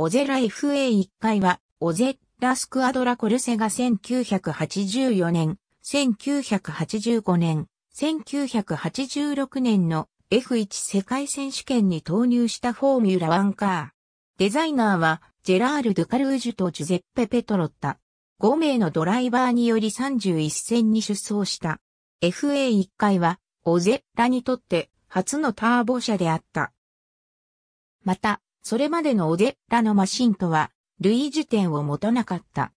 オゼラ FA1 回は、オゼラスクアドラコルセが1984年、1985年、1986年の F1 世界選手権に投入したフォーミュラワンカー。デザイナーは、ジェラール・ドゥカルージュとジュゼッペ・ペトロッタ。5名のドライバーにより31戦に出走した。FA1 回は、オゼラにとって初のターボ車であった。また、それまでのオデッラのマシンとは、類似点を持たなかった。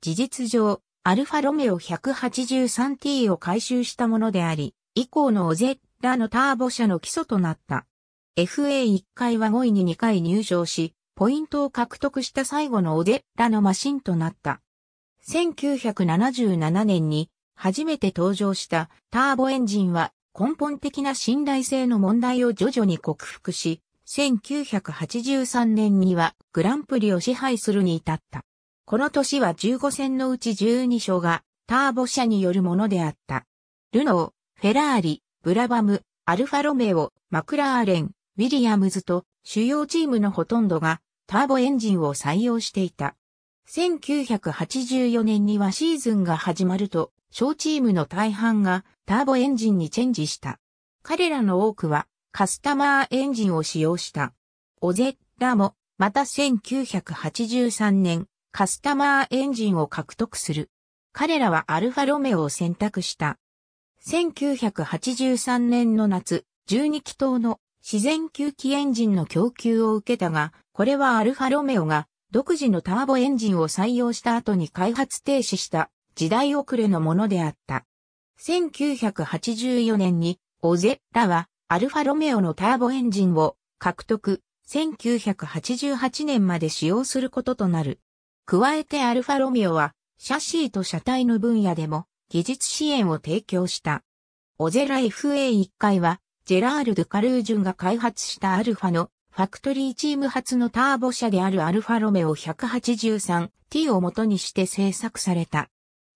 事実上、アルファロメオ 183T を回収したものであり、以降のオゼッラのターボ車の基礎となった。FA1 回は5位に2回入場し、ポイントを獲得した最後のオデラのマシンとなった。1977年に初めて登場したターボエンジンは根本的な信頼性の問題を徐々に克服し、1983年にはグランプリを支配するに至った。この年は15戦のうち12勝がターボ車によるものであった。ルノー、フェラーリ、ブラバム、アルファロメオ、マクラーレン、ウィリアムズと主要チームのほとんどがターボエンジンを採用していた。1984年にはシーズンが始まると、小チームの大半がターボエンジンにチェンジした。彼らの多くはカスタマーエンジンを使用した。オゼッラも、また1983年、カスタマーエンジンを獲得する。彼らはアルファロメオを選択した。1983年の夏、12気筒の自然吸気エンジンの供給を受けたが、これはアルファロメオが独自のターボエンジンを採用した後に開発停止した時代遅れのものであった。1984年にオゼッラはアルファロメオのターボエンジンを獲得、1988年まで使用することとなる。加えてアルファロメオは、シャシーと車体の分野でも技術支援を提供した。オゼラ FA1 回は、ジェラール・ドゥ・カルージュンが開発したアルファのファクトリーチーム発のターボ車であるアルファロメオ 183T を元にして製作された。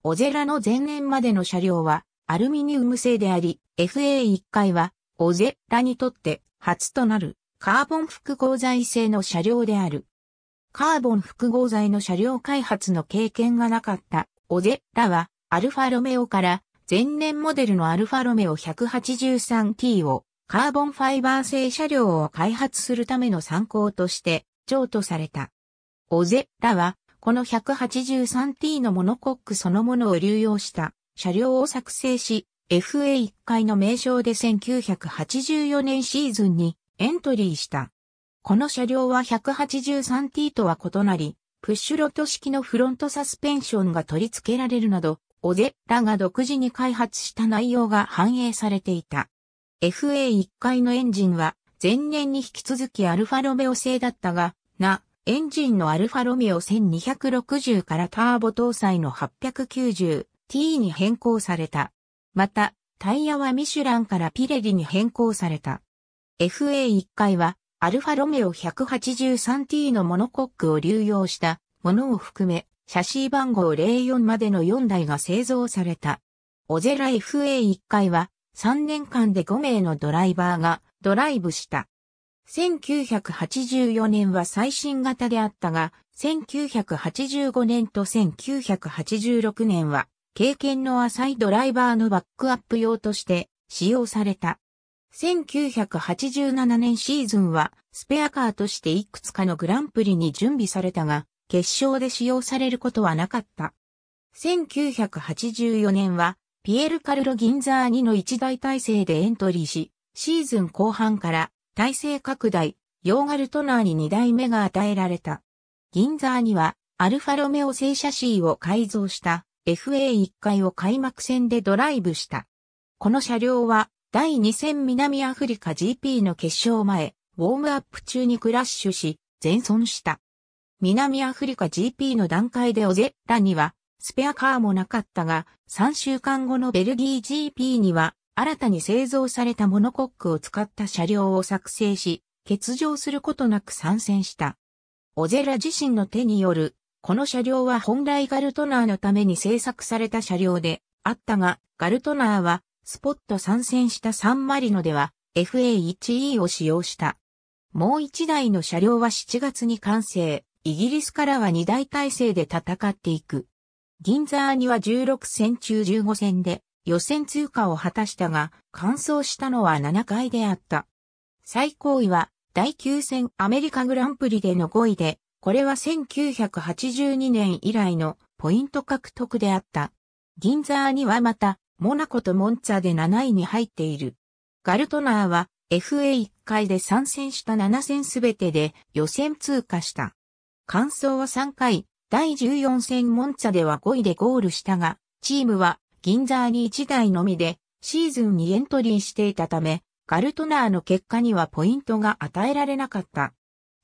オゼラの前年までの車両はアルミニウム製であり、FA1 回はオゼラにとって初となるカーボン複合材製の車両である。カーボン複合材の車両開発の経験がなかったオゼラはアルファロメオから前年モデルのアルファロメオ 183T をカーボンファイバー製車両を開発するための参考として譲渡された。オゼラはこの 183T のモノコックそのものを流用した車両を作成し、FA1 回の名称で1984年シーズンにエントリーした。この車両は 183T とは異なり、プッシュロット式のフロントサスペンションが取り付けられるなど、オゼらが独自に開発した内容が反映されていた。FA1 回のエンジンは、前年に引き続きアルファロメオ製だったが、な、エンジンのアルファロメオ1260からターボ搭載の 890T に変更された。また、タイヤはミシュランからピレリに変更された。FA1 階は、アルファロメオ 183T のモノコックを流用したものを含め、シャシー番号04までの4台が製造された。オゼラ FA1 階は、3年間で5名のドライバーがドライブした。1984年は最新型であったが、1985年と1986年は経験の浅いドライバーのバックアップ用として使用された。1987年シーズンはスペアカーとしていくつかのグランプリに準備されたが、決勝で使用されることはなかった。1984年は、ピエール・カルロ・銀座2の一大体制でエントリーし、シーズン後半から体制拡大、ヨーガルトナーに2代目が与えられた。銀座には、アルファロメオ正社 C を改造した FA1 回を開幕戦でドライブした。この車両は第2戦南アフリカ GP の決勝前、ウォームアップ中にクラッシュし、全損した。南アフリカ GP の段階でオゼッラにはスペアカーもなかったが、3週間後のベルギー GP には新たに製造されたモノコックを使った車両を作成し、欠場することなく参戦した。オゼラ自身の手によるこの車両は本来ガルトナーのために製作された車両であったが、ガルトナーはスポット参戦したサンマリノでは FA1E を使用した。もう1台の車両は7月に完成、イギリスからは2台体制で戦っていく。銀座には16戦中15戦で予選通過を果たしたが、完走したのは7回であった。最高位は第9戦アメリカグランプリでの5位で、これは1982年以来のポイント獲得であった。銀座にはまた、モナコとモンツァで7位に入っている。ガルトナーは FA1 回で参戦した7戦すべてで予選通過した。完走は3回、第14戦モンツァでは5位でゴールしたが、チームは銀座に1台のみでシーズンにエントリーしていたため、ガルトナーの結果にはポイントが与えられなかった。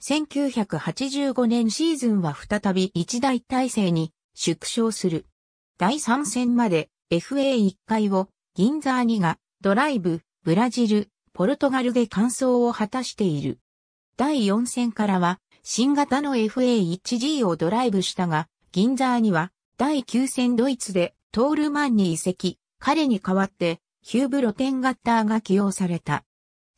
1985年シーズンは再び一大体制に縮小する。第3戦まで FA1 回を銀座2がドライブ、ブラジル、ポルトガルで完走を果たしている。第4戦からは新型の FA1G をドライブしたが、銀座には第9戦ドイツでトールマンに移籍、彼に代わってヒューブ・ロテンガッターが起用された。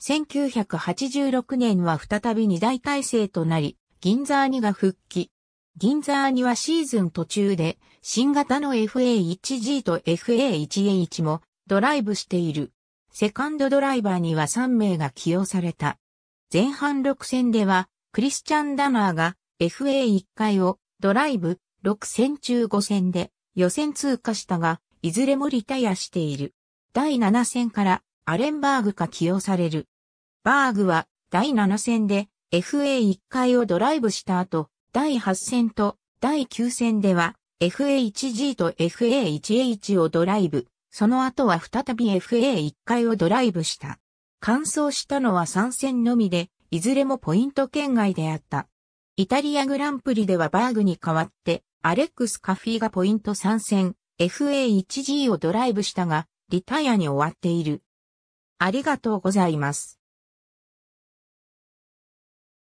1986年は再び二大体制となり、銀座ーニが復帰。銀座ーニはシーズン途中で、新型の FA1G と FA1A1 もドライブしている。セカンドドライバーには3名が起用された。前半6戦では、クリスチャン・ダナーが FA1 回をドライブ6戦中5戦で予選通過したが、いずれもリタイアしている。第7戦からアレンバーグが起用される。バーグは第7戦で FA1 回をドライブした後、第8戦と第9戦では FA1G と FA1H をドライブ、その後は再び FA1 回をドライブした。完走したのは3戦のみで、いずれもポイント圏外であった。イタリアグランプリではバーグに代わって、アレックス・カフィーがポイント3戦、FA1G をドライブしたが、リタイアに終わっている。ありがとうございます。